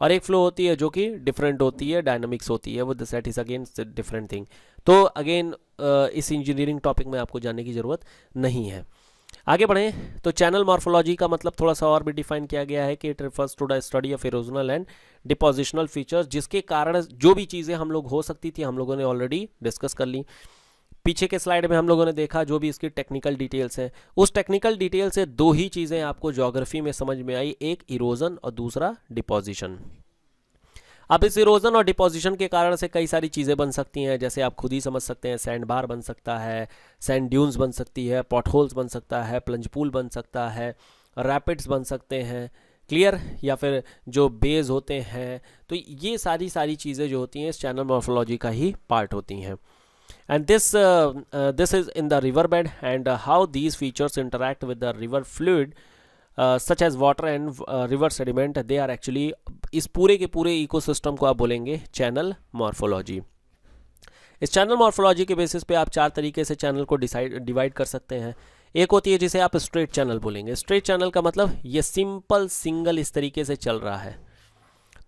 और एक फ्लो होती है जो कि डिफरेंट होती है डायनमिक्स होती है वो that is again different thing तो अगेन इस इंजीनियरिंग टॉपिक में आपको जानने की ज़रूरत नहीं है आगे बढ़े तो चैनल मॉर्फोलॉजी का मतलब थोड़ा सा और भी डिफाइन किया गया है कि it refers to the study of erosional and depositional features जिसके कारण जो भी चीज़ें हम लोग हो सकती थी हम लोगों ने ऑलरेडी डिस्कस कर ली पीछे के स्लाइड में हम लोगों ने देखा जो भी इसकी टेक्निकल डिटेल्स हैं उस टेक्निकल डिटेल से दो ही चीज़ें आपको जोग्राफी में समझ में आई एक इरोजन और दूसरा डिपोजिशन अब इस इरोजन और डिपोजिशन के कारण से कई सारी चीज़ें बन सकती हैं जैसे आप खुद ही समझ सकते हैं सैंड बार बन सकता है सैंड ड्यून्स बन सकती है पॉटहोल्स बन सकता है प्लंज पूल बन सकता है रैपिड्स बन सकते हैं क्लियर या फिर जो बेज होते हैं तो ये सारी सारी चीज़ें जो होती हैं इस चैनल मॉर्फोलॉजी का ही पार्ट होती हैं and this this is in the river bed and how these features interact with the river fluid such as water and river sediment they are actually इस पूरे के पूरे इकोसिस्टम को आप बोलेंगे चैनल मॉर्फोलॉजी इस चैनल मॉर्फोलॉजी के basis पे आप चार तरीके से चैनल को डिसाइड डिवाइड कर सकते हैं एक होती है जिसे आप स्ट्रेट चैनल बोलेंगे स्ट्रेट चैनल का मतलब ये सिंपल सिंगल इस तरीके से चल रहा है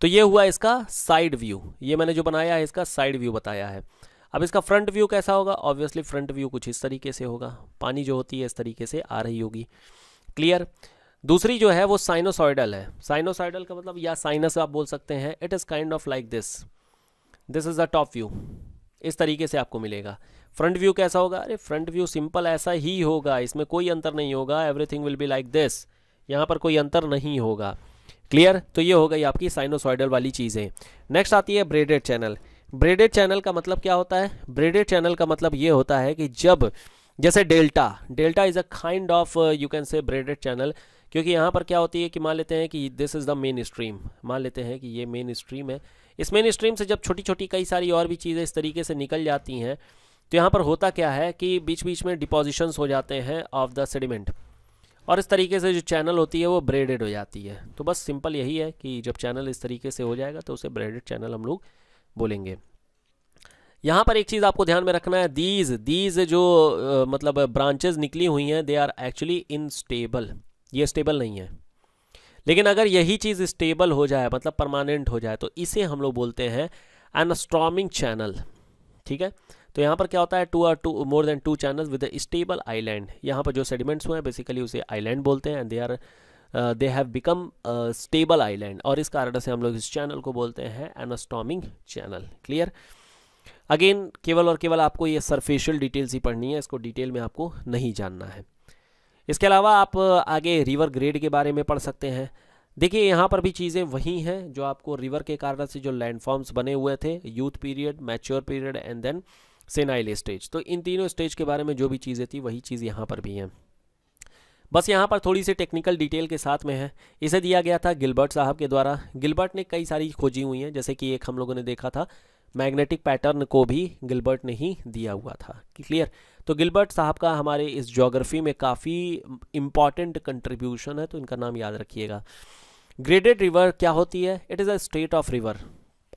तो ये हुआ इसका साइड व्यू ये मैंने जो बनाया है इसका साइड व्यू बताया है अब इसका फ्रंट व्यू कैसा होगा ऑब्वियसली फ्रंट व्यू कुछ इस तरीके से होगा पानी जो होती है इस तरीके से आ रही होगी क्लियर दूसरी जो है वो साइनोसॉइडल है साइनोसॉइडल का मतलब या साइनस आप बोल सकते हैं it is kind of like this this is a top view इस तरीके से आपको मिलेगा फ्रंट व्यू कैसा होगा अरे फ्रंट व्यू सिंपल ऐसा ही होगा इसमें कोई अंतर नहीं होगा everything will be like this यहाँ पर कोई अंतर नहीं होगा क्लियर तो ये हो गई आपकी साइनोसॉइडल वाली चीज़ें नेक्स्ट आती है ब्रेडेड चैनल ब्रेडेड चैनल का मतलब क्या होता है ब्रेडेड चैनल का मतलब ये होता है कि जब जैसे delta delta is a kind of you can say braided channel क्योंकि यहाँ पर क्या होती है कि मान लेते हैं कि this is the main stream मान लेते हैं कि ये मेन स्ट्रीम है इस मेन स्ट्रीम से जब छोटी छोटी कई सारी और भी चीज़ें इस तरीके से निकल जाती हैं तो यहाँ पर होता क्या है कि बीच बीच में डिपोजिशंस हो जाते हैं ऑफ द सेडिमेंट और इस तरीके से जो चैनल होती है वो ब्रेडेड हो जाती है तो बस सिंपल यही है कि जब चैनल इस तरीके से हो जाएगा तो उसे ब्रेडेड चैनल हम लोग बोलेंगे यहाँ पर एक चीज़ आपको ध्यान में रखना है दीज दीज जो मतलब ब्रांचेज निकली हुई हैं दे आर एक्चुअली इनस्टेबल ये स्टेबल नहीं है लेकिन अगर यही चीज़ स्टेबल हो जाए मतलब परमानेंट हो जाए तो इसे हम लोग बोलते हैं एनस्ट्रॉमिंग चैनल ठीक है तो यहाँ पर क्या होता है two or two more than two channel with stable island यहाँ पर जो सेडिमेंट्स हुए हैं बेसिकली उसे आईलैंड बोलते हैं they are they have become stable island और इस कारण से हम लोग इस चैनल को बोलते हैं एनास्टॉमिंग चैनल क्लियर अगेन केवल और केवल आपको ये सरफेशियल डिटेल्स ही पढ़नी है इसको डिटेल में आपको नहीं जानना है इसके अलावा आप आगे रिवर ग्रेड के बारे में पढ़ सकते हैं देखिए यहाँ पर भी चीज़ें वही हैं जो आपको रिवर के कारण से जो लैंडफॉर्म्स बने हुए थे youth period mature period and then senile stage तो इन तीनों स्टेज के बारे में जो भी चीज़ें थी वही चीज़ यहाँ पर भी हैं बस यहाँ पर थोड़ी सी टेक्निकल डिटेल के साथ में है इसे दिया गया था गिलबर्ट साहब के द्वारा गिलबर्ट ने कई सारी खोजी हुई हैं जैसे कि एक हम लोगों ने देखा था मैग्नेटिक पैटर्न को भी गिलबर्ट ने ही दिया हुआ था क्लियर तो गिलबर्ट साहब का हमारे इस जोग्राफी में काफ़ी इम्पॉर्टेंट कंट्रीब्यूशन है तो इनका नाम याद रखिएगा ग्रेडेड रिवर क्या होती है it is a state of river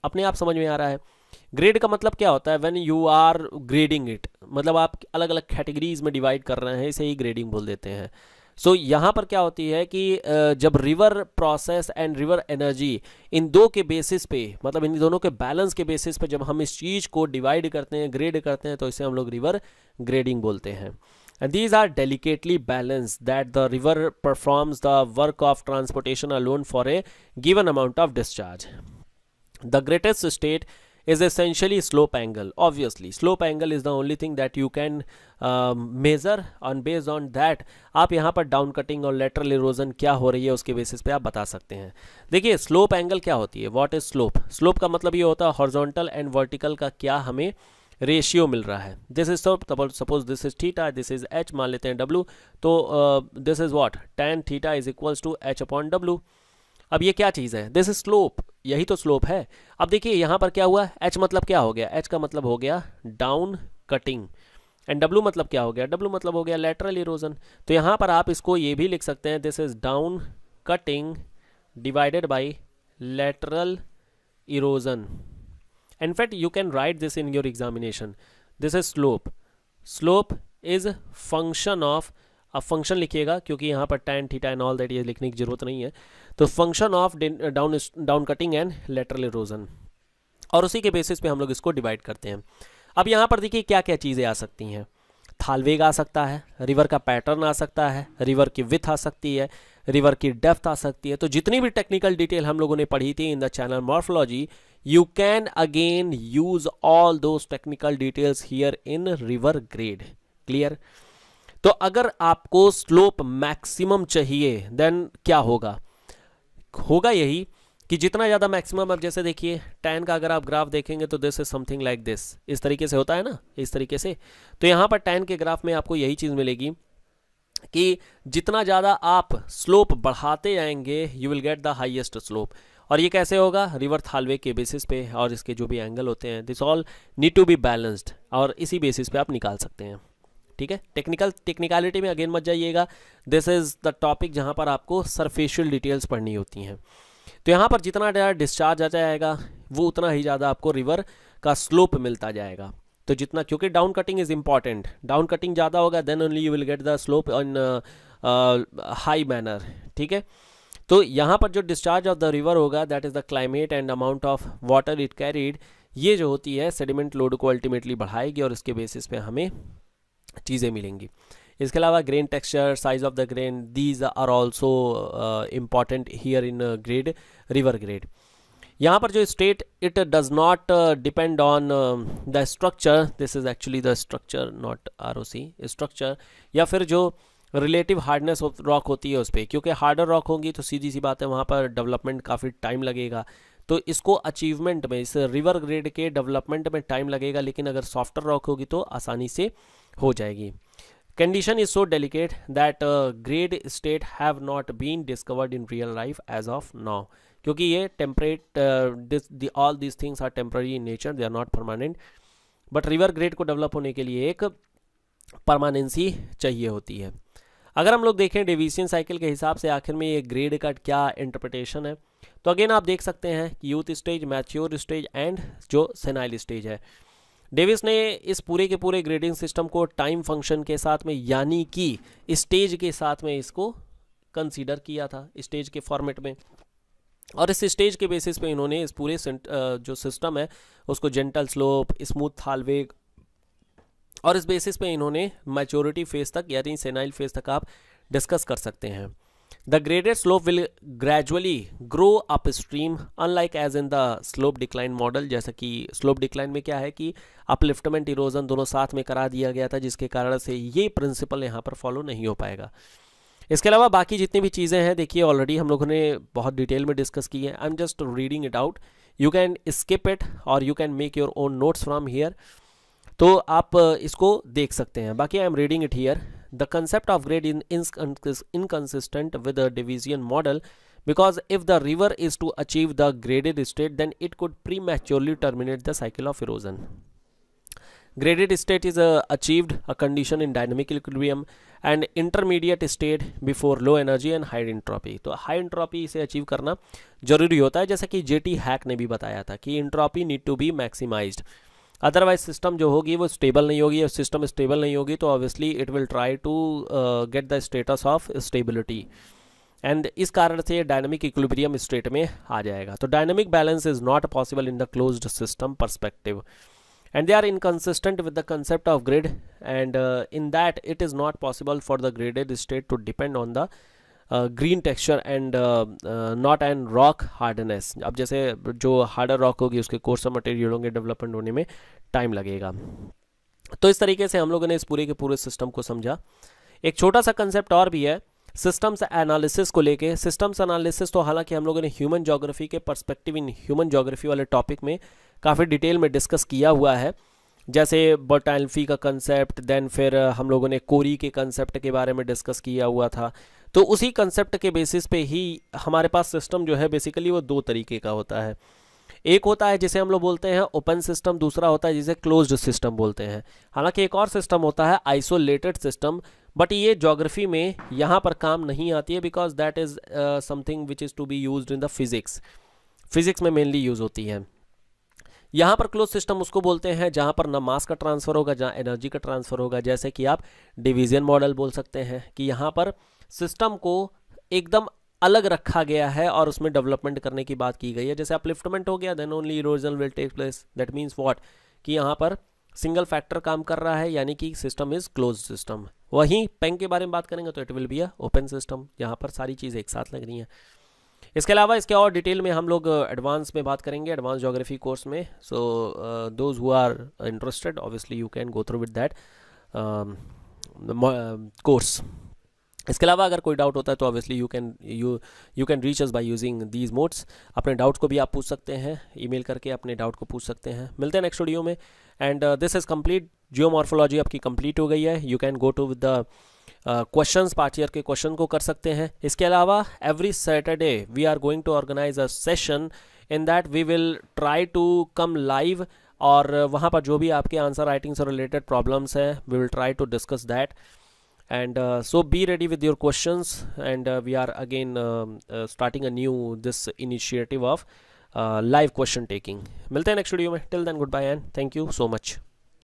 अपने आप समझ में आ रहा है ग्रेड का मतलब क्या होता है when you are grading it मतलब आप अलग अलग कैटेगरीज में डिवाइड कर रहे हैं इसे ही ग्रेडिंग बोल देते हैं सो so, यहाँ पर क्या होती है कि जब river process and river energy इन दो के बेसिस पे मतलब इन दोनों के बैलेंस के बेसिस पे जब हम इस चीज़ को डिवाइड करते हैं ग्रेड करते हैं तो इसे हम लोग रिवर ग्रेडिंग बोलते हैं and these are delicately balance that the river performs the work of transportation a for a given amount of discharge the greatest state is essentially slope angle obviously slope angle is the only thing that you can uh, measure on based on that आप यहाँ पर down cutting और lateral erosion क्या हो रही है उसके basis पे आप बता सकते हैं देखिए स्लोप एंगल क्या होती है what इज स्लोप स्लोप का मतलब ये होता है हॉर्जोंटल एंड वर्टिकल का क्या हमें रेशियो मिल रहा है this is suppose this is theta this is H मान लेते हैं डब्ल्यू तो this is what tan theta is equals to H upon W अब ये क्या चीज़ है दिस इज स्लोप यही तो स्लोप है अब देखिए यहाँ पर क्या हुआ एच मतलब क्या हो गया एच का मतलब हो गया डाउन कटिंग एंड डब्ल्यू मतलब क्या हो गया डब्लू मतलब हो गया लेटरल इरोजन तो यहाँ पर आप इसको ये भी लिख सकते हैं this is down cutting divided by lateral erosion in fact you can write this in your examination this is slope slope is function of अब फंक्शन लिखिएगा क्योंकि यहाँ पर tan theta and all that ये लिखने की जरूरत नहीं है तो function of down down cutting and lateral erosion और उसी के बेसिस पे हम लोग इसको डिवाइड करते हैं अब यहाँ पर देखिए क्या क्या चीज़ें आ सकती हैं थालवेग आ सकता है रिवर का पैटर्न आ सकता है रिवर की विथ आ सकती है रिवर की डेप्थ आ सकती है तो जितनी भी टेक्निकल डिटेल हम लोगों ने पढ़ी थी in the channel morphology you can again use all those technical details here in river grade clear तो अगर आपको स्लोप मैक्सिमम चाहिए देन क्या होगा होगा यही कि जितना ज़्यादा मैक्सिमम आप जैसे देखिए टैन का अगर आप ग्राफ देखेंगे तो this is something like this इस तरीके से होता है ना इस तरीके से तो यहाँ पर टैन के ग्राफ में आपको यही चीज़ मिलेगी कि जितना ज़्यादा आप स्लोप बढ़ाते जाएंगे you will get the highest slope और ये कैसे होगा रिवर थालवे के बेसिस पे और इसके जो भी एंगल होते हैं this all need to be balanced और इसी बेसिस पे आप निकाल सकते हैं ठीक है टेक्निकल टेक्निकलिटी में अगेन मत जाइएगा दिस इज़ द टॉपिक जहाँ पर आपको सरफेशियल डिटेल्स पढ़नी होती हैं तो यहाँ पर जितना ज़्यादा डिस्चार्ज आ जाएगा वो उतना ही ज़्यादा आपको रिवर का स्लोप मिलता जाएगा तो जितना क्योंकि down cutting is important down cutting ज़्यादा होगा then only you will get the slope in high manner ठीक है तो यहाँ पर जो डिस्चार्ज ऑफ द रिवर होगा that is the climate and amount of water it carried ये जो होती है सेडिमेंट लोड को अल्टीमेटली बढ़ाएगी और इसके बेसिस पे हमें चीज़ें मिलेंगी इसके अलावा grain texture size of the grain these are also important here in grade river grade यहाँ पर जो state it does not depend on the structure this is actually the structure not are structure या फिर जो relative hardness of rock होती है उस पर क्योंकि हार्डर रॉक होंगी तो सीधी सी बात है वहाँ पर डेवलपमेंट काफ़ी टाइम लगेगा तो इसको अचीवमेंट में इस रिवर ग्रेड के डेवलपमेंट में टाइम लगेगा लेकिन अगर सॉफ्टर रॉक होगी तो आसानी से uh, हो जाएगी condition is so delicate that grade state have not been discovered in real life as of now क्योंकि ये temperate all these things are temporary in nature they are not permanent but river grade को develop होने के लिए एक permanency चाहिए होती है अगर हम लोग देखें डिविशियन साइकिल के हिसाब से आखिर में ये ग्रेड का क्या इंटरप्रटेशन है तो अगेन आप देख सकते हैं कि youth stage mature stage and जो सेनाइल स्टेज है डेविस ने इस पूरे के पूरे ग्रेडिंग सिस्टम को टाइम फंक्शन के साथ में यानी कि स्टेज के साथ में इसको कंसीडर किया था स्टेज के फॉर्मेट में और इस स्टेज के बेसिस पे इन्होंने इस पूरे जो सिस्टम है उसको जेंटल स्लोप स्मूथ थालवेग और इस बेसिस पे इन्होंने मैच्योरिटी फेज तक यानी सेनाइल फेज तक आप डिस्कस कर सकते हैं The graded slope will gradually grow upstream unlike as in the slope decline model जैसा कि slope decline में क्या है कि अपलिफ्टमेंट इरोजन दोनों साथ में करा दिया गया था जिसके कारण से ये प्रिंसिपल यहाँ पर फॉलो नहीं हो पाएगा इसके अलावा बाकी जितनी भी चीज़ें हैं देखिए ऑलरेडी हम लोगों ने बहुत डिटेल में डिस्कस की है I am just reading it out you can skip it और you can make your own notes from here तो आप इसको देख सकते हैं बाकी I am reading it here The concept of grade is inconsistent with the division model because if the river is to achieve the graded state then it could prematurely terminate the cycle of erosion. Graded state is uh, achieved a condition in dynamic equilibrium and intermediate state before low energy and high entropy. So high entropy is achieve करना जरूरी होता है जैसा कि JT Hack ने भी बताया था कि entropy need to be maximized. Otherwise system जो होगी वो स्टेबल नहीं होगी सिस्टम स्टेबल नहीं होगी तो obviously it will try to get the status of stability एंड इस कारण से डायनेमिक इक्विलिब्रियम स्टेट में आ जाएगा तो dynamic balance is not possible in the close system perspective and they are inconsistent with the concept of grid and in that it is not possible for the graded state to depend on the green texture and not and rock hardness अब जैसे जो harder rock होगी उसके course material होंगे development होने में time लगेगा तो इस तरीके से हम लोगों ने इस पूरे के पूरे सिस्टम को समझा एक छोटा सा कंसेप्ट और भी है सिस्टम्स एनालिसिस को लेके सिस्टम्स एनालिसिस तो हालांकि हम लोगों ने ह्यूमन जोग्राफी के परस्पेक्टिव इन ह्यूमन जोग्राफी वाले टॉपिक में काफ़ी डिटेल में डिस्कस किया हुआ है जैसे बर्टाल्फी का कंसेप्ट देन फिर हम लोगों ने कोरी के कंसेप्ट के बारे में डिस्कस किया हुआ था तो उसी कंसेप्ट के बेसिस पे ही हमारे पास सिस्टम जो है बेसिकली वो दो तरीके का होता है एक होता है जिसे हम लोग बोलते हैं ओपन सिस्टम दूसरा होता है जिसे क्लोज्ड सिस्टम बोलते हैं हालांकि एक और सिस्टम होता है आइसोलेटेड सिस्टम बट ये जोग्राफी में यहाँ पर काम नहीं आती है because that is something which is to be use in the physics physics में मेनली यूज़ होती है यहाँ पर क्लोज सिस्टम उसको बोलते हैं जहाँ पर ना मास का ट्रांसफ़र होगा जहाँ एनर्जी का ट्रांसफ़र होगा जैसे कि आप डिवीज़न मॉडल बोल सकते हैं कि यहाँ पर सिस्टम को एकदम अलग रखा गया है और उसमें डेवलपमेंट करने की बात की गई है जैसे अपलिफ्टमेंट हो गया then only erosion will take place that means what कि यहाँ पर सिंगल फैक्टर काम कर रहा है यानी कि सिस्टम इज क्लोज सिस्टम वहीं पेंग के बारे में बात करेंगे तो it will be a open system यहाँ पर सारी चीज़ें एक साथ लग रही हैं इसके अलावा इसके और डिटेल में हम लोग एडवांस uh, में बात करेंगे एडवांस जोग्राफी कोर्स में so those who are interested obviously you can go through with that course इसके अलावा अगर कोई डाउट होता है तो obviously you can you you can reach us by using these modes अपने डाउट्स को भी आप पूछ सकते हैं ईमेल करके अपने डाउट को पूछ सकते हैं मिलते हैं नेक्स्ट वीडियो में and this is complete geomorphology आपकी कंप्लीट हो गई है you can go to with the question part year के क्वेश्चन को कर सकते हैं इसके अलावा every Saturday we are going to organize a session in that we will try to come live और uh, वहाँ पर जो भी आपके आंसर राइटिंग से रिलेटेड प्रॉब्लम्स हैं we will try to discuss that and uh, so be ready with your questions and uh, we are again um, uh, starting a new this initiative of uh, live question taking milte next video till then goodbye and thank you so much